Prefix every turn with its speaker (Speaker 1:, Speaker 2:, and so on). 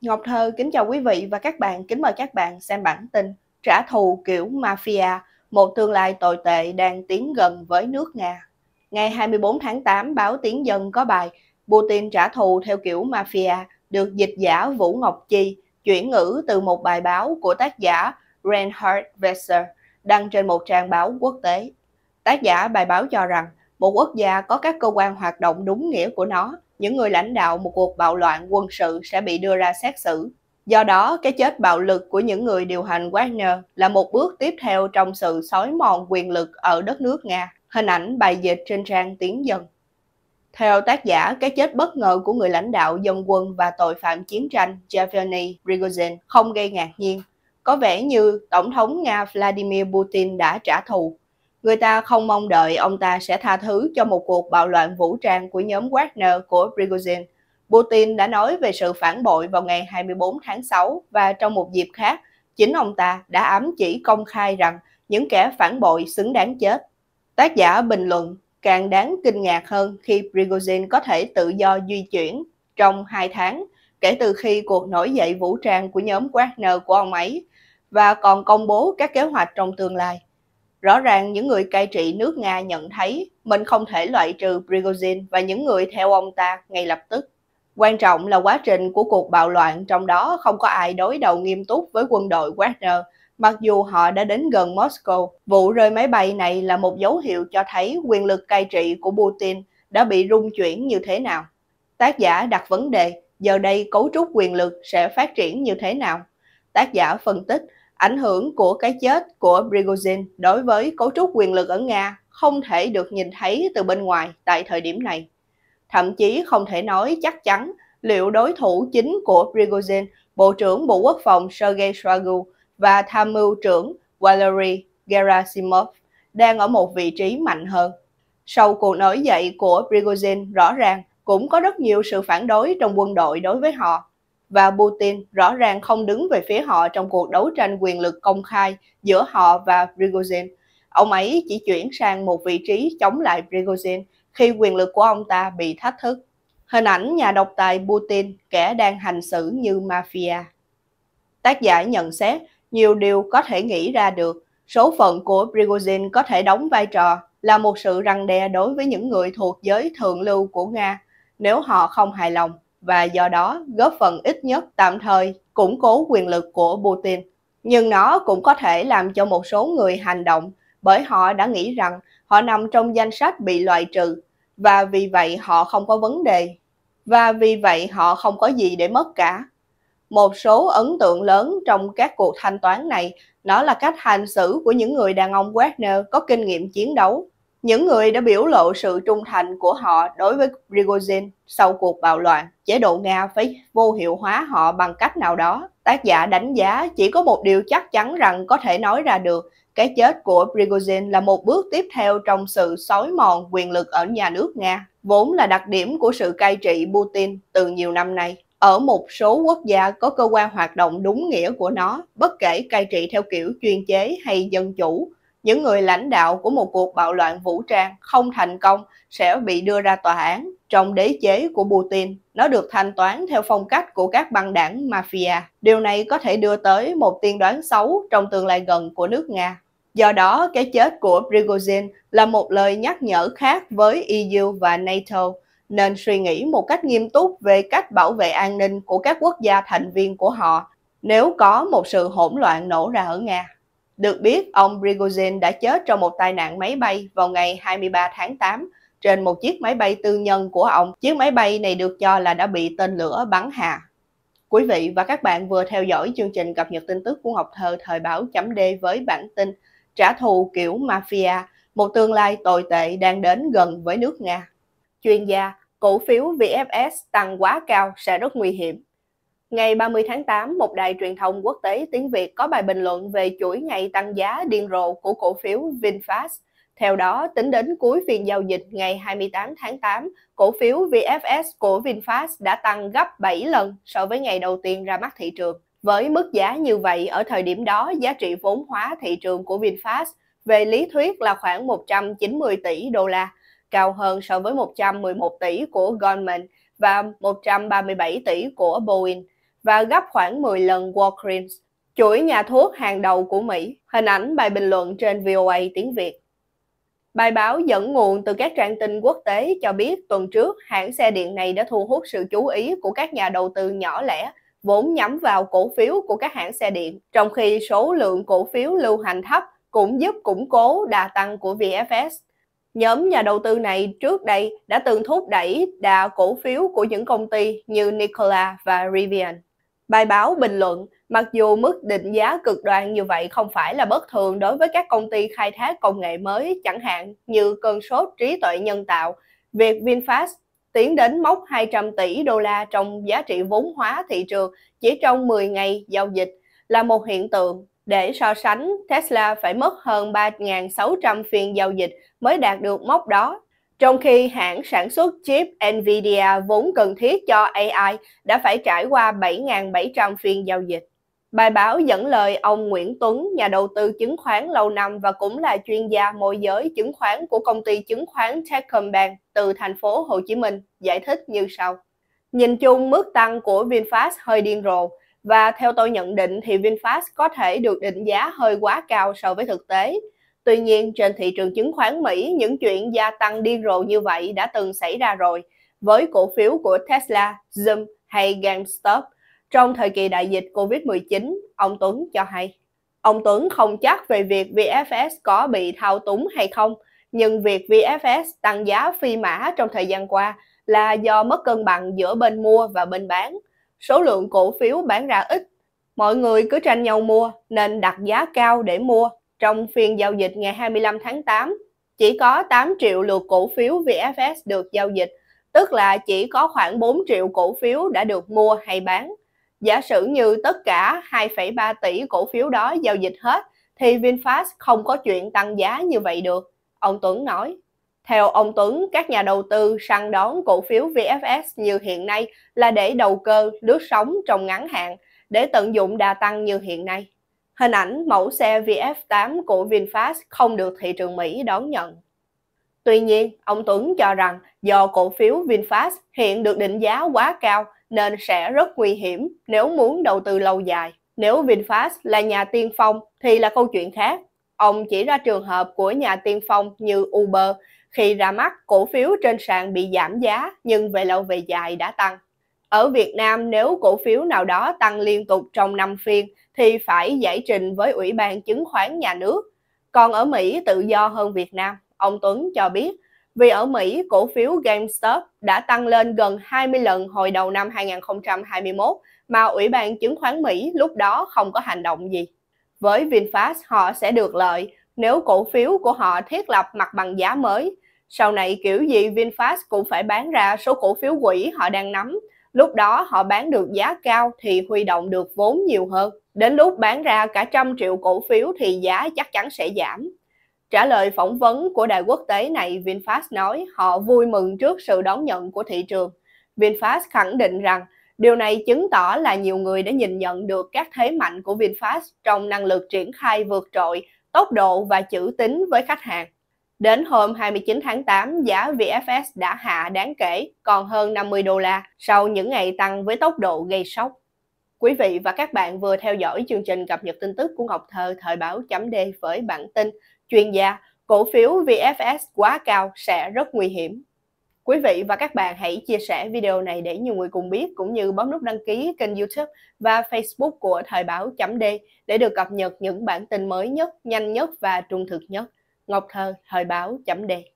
Speaker 1: Ngọc Thơ kính chào quý vị và các bạn, kính mời các bạn xem bản tin Trả thù kiểu mafia, một tương lai tồi tệ đang tiến gần với nước Nga. Ngày 24 tháng 8, báo Tiếng Dân có bài Putin trả thù theo kiểu mafia được dịch giả Vũ Ngọc Chi chuyển ngữ từ một bài báo của tác giả Reinhard Wesser đăng trên một trang báo quốc tế. Tác giả bài báo cho rằng một quốc gia có các cơ quan hoạt động đúng nghĩa của nó những người lãnh đạo một cuộc bạo loạn quân sự sẽ bị đưa ra xét xử. Do đó, cái chết bạo lực của những người điều hành Wagner là một bước tiếp theo trong sự xói mòn quyền lực ở đất nước Nga. Hình ảnh bài dịch trên trang tiến Dân. Theo tác giả, cái chết bất ngờ của người lãnh đạo dân quân và tội phạm chiến tranh Yevgeny Prigozhin không gây ngạc nhiên. Có vẻ như Tổng thống Nga Vladimir Putin đã trả thù Người ta không mong đợi ông ta sẽ tha thứ cho một cuộc bạo loạn vũ trang của nhóm Wagner của Prigozhin. Putin đã nói về sự phản bội vào ngày 24 tháng 6 và trong một dịp khác, chính ông ta đã ám chỉ công khai rằng những kẻ phản bội xứng đáng chết. Tác giả bình luận càng đáng kinh ngạc hơn khi Prigozhin có thể tự do di chuyển trong hai tháng kể từ khi cuộc nổi dậy vũ trang của nhóm Wagner của ông ấy và còn công bố các kế hoạch trong tương lai. Rõ ràng những người cai trị nước Nga nhận thấy mình không thể loại trừ Prigozhin và những người theo ông ta ngay lập tức. Quan trọng là quá trình của cuộc bạo loạn trong đó không có ai đối đầu nghiêm túc với quân đội Wagner, mặc dù họ đã đến gần Moscow. Vụ rơi máy bay này là một dấu hiệu cho thấy quyền lực cai trị của Putin đã bị rung chuyển như thế nào. Tác giả đặt vấn đề giờ đây cấu trúc quyền lực sẽ phát triển như thế nào. Tác giả phân tích Ảnh hưởng của cái chết của Prigozhin đối với cấu trúc quyền lực ở Nga không thể được nhìn thấy từ bên ngoài tại thời điểm này. Thậm chí không thể nói chắc chắn liệu đối thủ chính của Prigozhin, Bộ trưởng Bộ Quốc phòng Sergei Shoigu và Tham mưu trưởng Valery Gerasimov đang ở một vị trí mạnh hơn. Sau cuộc nổi dậy của Prigozhin rõ ràng cũng có rất nhiều sự phản đối trong quân đội đối với họ và Putin rõ ràng không đứng về phía họ trong cuộc đấu tranh quyền lực công khai giữa họ và Prigozhin. Ông ấy chỉ chuyển sang một vị trí chống lại Prigozhin khi quyền lực của ông ta bị thách thức. Hình ảnh nhà độc tài Putin, kẻ đang hành xử như mafia. Tác giả nhận xét, nhiều điều có thể nghĩ ra được. Số phận của Prigozhin có thể đóng vai trò là một sự răng đe đối với những người thuộc giới thượng lưu của Nga nếu họ không hài lòng và do đó góp phần ít nhất tạm thời củng cố quyền lực của Putin. Nhưng nó cũng có thể làm cho một số người hành động bởi họ đã nghĩ rằng họ nằm trong danh sách bị loại trừ và vì vậy họ không có vấn đề và vì vậy họ không có gì để mất cả. Một số ấn tượng lớn trong các cuộc thanh toán này nó là cách hành xử của những người đàn ông Wagner có kinh nghiệm chiến đấu những người đã biểu lộ sự trung thành của họ đối với Prigozhin sau cuộc bạo loạn, chế độ Nga phải vô hiệu hóa họ bằng cách nào đó. Tác giả đánh giá chỉ có một điều chắc chắn rằng có thể nói ra được, cái chết của Prigozhin là một bước tiếp theo trong sự xói mòn quyền lực ở nhà nước Nga, vốn là đặc điểm của sự cai trị Putin từ nhiều năm nay. Ở một số quốc gia có cơ quan hoạt động đúng nghĩa của nó, bất kể cai trị theo kiểu chuyên chế hay dân chủ, những người lãnh đạo của một cuộc bạo loạn vũ trang không thành công sẽ bị đưa ra tòa án. Trong đế chế của Putin, nó được thanh toán theo phong cách của các băng đảng mafia. Điều này có thể đưa tới một tiên đoán xấu trong tương lai gần của nước Nga. Do đó, cái chết của Prigozhin là một lời nhắc nhở khác với EU và NATO, nên suy nghĩ một cách nghiêm túc về cách bảo vệ an ninh của các quốc gia thành viên của họ nếu có một sự hỗn loạn nổ ra ở Nga. Được biết, ông Prigozhin đã chết trong một tai nạn máy bay vào ngày 23 tháng 8 trên một chiếc máy bay tư nhân của ông. Chiếc máy bay này được cho là đã bị tên lửa bắn hạ. Quý vị và các bạn vừa theo dõi chương trình cập nhật tin tức của Ngọc Thơ thời báo chấm D với bản tin Trả thù kiểu mafia, một tương lai tồi tệ đang đến gần với nước Nga. Chuyên gia, cổ phiếu VFS tăng quá cao sẽ rất nguy hiểm. Ngày 30 tháng 8, một đài truyền thông quốc tế tiếng Việt có bài bình luận về chuỗi ngày tăng giá điên rồ của cổ phiếu VinFast. Theo đó, tính đến cuối phiên giao dịch ngày 28 tháng 8, cổ phiếu VFS của VinFast đã tăng gấp 7 lần so với ngày đầu tiên ra mắt thị trường. Với mức giá như vậy, ở thời điểm đó, giá trị vốn hóa thị trường của VinFast về lý thuyết là khoảng 190 tỷ đô la, cao hơn so với 111 tỷ của Goldman và 137 tỷ của Boeing và gấp khoảng 10 lần Walgreens, chuỗi nhà thuốc hàng đầu của Mỹ. Hình ảnh bài bình luận trên VOA tiếng Việt. Bài báo dẫn nguồn từ các trang tin quốc tế cho biết tuần trước hãng xe điện này đã thu hút sự chú ý của các nhà đầu tư nhỏ lẻ vốn nhắm vào cổ phiếu của các hãng xe điện, trong khi số lượng cổ phiếu lưu hành thấp cũng giúp củng cố đà tăng của VFS. Nhóm nhà đầu tư này trước đây đã từng thúc đẩy đà cổ phiếu của những công ty như Nikola và Rivian. Bài báo bình luận, mặc dù mức định giá cực đoan như vậy không phải là bất thường đối với các công ty khai thác công nghệ mới, chẳng hạn như cơn sốt trí tuệ nhân tạo, việc VinFast tiến đến mốc 200 tỷ đô la trong giá trị vốn hóa thị trường chỉ trong 10 ngày giao dịch là một hiện tượng. Để so sánh, Tesla phải mất hơn 3.600 phiên giao dịch mới đạt được mốc đó trong khi hãng sản xuất chip Nvidia vốn cần thiết cho AI đã phải trải qua 7.700 phiên giao dịch. Bài báo dẫn lời ông Nguyễn Tuấn, nhà đầu tư chứng khoán lâu năm và cũng là chuyên gia môi giới chứng khoán của công ty chứng khoán Techcombank từ thành phố Hồ Chí Minh, giải thích như sau. Nhìn chung mức tăng của VinFast hơi điên rồ và theo tôi nhận định thì VinFast có thể được định giá hơi quá cao so với thực tế. Tuy nhiên, trên thị trường chứng khoán Mỹ, những chuyện gia tăng điên rồ như vậy đã từng xảy ra rồi với cổ phiếu của Tesla, Zoom hay GameStop. Trong thời kỳ đại dịch COVID-19, ông Tuấn cho hay. Ông Tuấn không chắc về việc VFS có bị thao túng hay không, nhưng việc VFS tăng giá phi mã trong thời gian qua là do mất cân bằng giữa bên mua và bên bán. Số lượng cổ phiếu bán ra ít, mọi người cứ tranh nhau mua nên đặt giá cao để mua trong phiên giao dịch ngày 25 tháng 8, chỉ có 8 triệu lượt cổ phiếu VFS được giao dịch, tức là chỉ có khoảng 4 triệu cổ phiếu đã được mua hay bán. Giả sử như tất cả 2,3 tỷ cổ phiếu đó giao dịch hết, thì VinFast không có chuyện tăng giá như vậy được, ông Tuấn nói. Theo ông Tuấn, các nhà đầu tư săn đón cổ phiếu VFS như hiện nay là để đầu cơ, lướt sóng trong ngắn hạn, để tận dụng đà tăng như hiện nay hình ảnh mẫu xe VF8 của VinFast không được thị trường Mỹ đón nhận. Tuy nhiên, ông Tuấn cho rằng do cổ phiếu VinFast hiện được định giá quá cao nên sẽ rất nguy hiểm nếu muốn đầu tư lâu dài. Nếu VinFast là nhà tiên phong thì là câu chuyện khác. Ông chỉ ra trường hợp của nhà tiên phong như Uber khi ra mắt cổ phiếu trên sàn bị giảm giá nhưng về lâu về dài đã tăng. Ở Việt Nam, nếu cổ phiếu nào đó tăng liên tục trong năm phiên thì phải giải trình với Ủy ban Chứng khoán Nhà nước. Còn ở Mỹ tự do hơn Việt Nam, ông Tuấn cho biết, vì ở Mỹ cổ phiếu GameStop đã tăng lên gần 20 lần hồi đầu năm 2021 mà Ủy ban Chứng khoán Mỹ lúc đó không có hành động gì. Với VinFast, họ sẽ được lợi nếu cổ phiếu của họ thiết lập mặt bằng giá mới. Sau này kiểu gì VinFast cũng phải bán ra số cổ phiếu quỹ họ đang nắm Lúc đó họ bán được giá cao thì huy động được vốn nhiều hơn. Đến lúc bán ra cả trăm triệu cổ phiếu thì giá chắc chắn sẽ giảm. Trả lời phỏng vấn của đài quốc tế này, VinFast nói họ vui mừng trước sự đón nhận của thị trường. VinFast khẳng định rằng điều này chứng tỏ là nhiều người đã nhìn nhận được các thế mạnh của VinFast trong năng lực triển khai vượt trội, tốc độ và chữ tín với khách hàng. Đến hôm 29 tháng 8, giá VFS đã hạ đáng kể, còn hơn 50 đô la sau những ngày tăng với tốc độ gây sốc. Quý vị và các bạn vừa theo dõi chương trình cập nhật tin tức của Ngọc Thơ thời báo chấm D với bản tin chuyên gia cổ phiếu VFS quá cao sẽ rất nguy hiểm. Quý vị và các bạn hãy chia sẻ video này để nhiều người cùng biết cũng như bấm nút đăng ký kênh YouTube và Facebook của Thời báo.d để được cập nhật những bản tin mới nhất, nhanh nhất và trung thực nhất. Ngọc Thơ, Thời báo chấm đê.